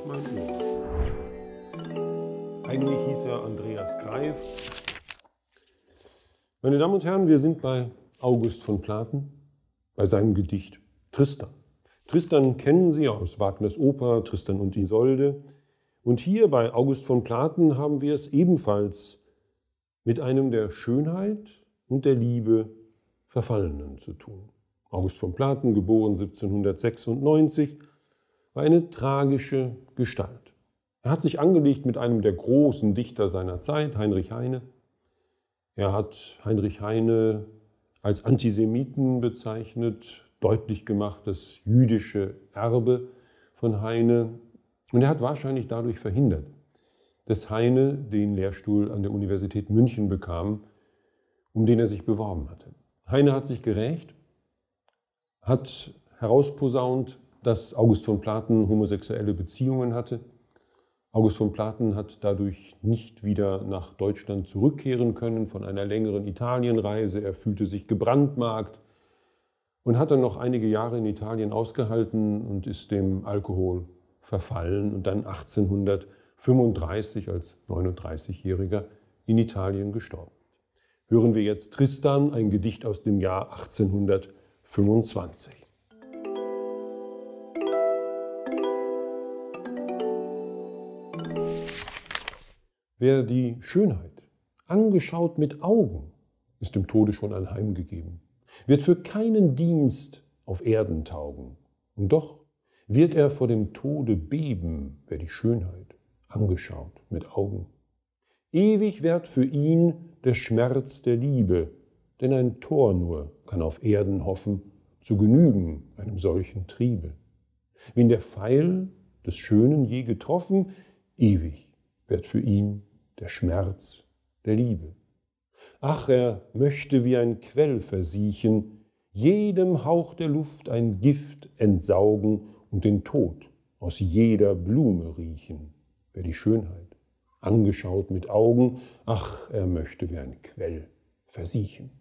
ich mein Ohr. Eigentlich hieß er Andreas Greif. Meine Damen und Herren, wir sind bei August von Platen, bei seinem Gedicht Tristan. Tristan kennen Sie aus Wagners Oper Tristan und Isolde. Und hier bei August von Platen haben wir es ebenfalls mit einem der Schönheit und der Liebe Verfallenen zu tun. August von Platen, geboren 1796, war eine tragische Gestalt. Er hat sich angelegt mit einem der großen Dichter seiner Zeit, Heinrich Heine. Er hat Heinrich Heine als Antisemiten bezeichnet, deutlich gemacht, das jüdische Erbe von Heine. Und er hat wahrscheinlich dadurch verhindert, dass Heine den Lehrstuhl an der Universität München bekam, um den er sich beworben hatte. Heine hat sich gerecht, hat herausposaunt, dass August von Platen homosexuelle Beziehungen hatte. August von Platen hat dadurch nicht wieder nach Deutschland zurückkehren können von einer längeren Italienreise. Er fühlte sich gebrandmarkt und hat dann noch einige Jahre in Italien ausgehalten und ist dem Alkohol verfallen und dann 1835 als 39-Jähriger in Italien gestorben. Hören wir jetzt Tristan, ein Gedicht aus dem Jahr 1825. Wer die Schönheit angeschaut mit Augen, ist dem Tode schon anheimgegeben, wird für keinen Dienst auf Erden taugen. Und doch wird er vor dem Tode beben, wer die Schönheit angeschaut mit Augen. Ewig wird für ihn der Schmerz der Liebe, denn ein Tor nur kann auf Erden hoffen, zu genügen einem solchen Triebe. Wen der Pfeil des Schönen je getroffen, ewig wird für ihn der Schmerz der Liebe. Ach, er möchte wie ein Quell versiechen, jedem Hauch der Luft ein Gift entsaugen und den Tod aus jeder Blume riechen, wer die Schönheit angeschaut mit Augen, ach, er möchte wie ein Quell versiechen.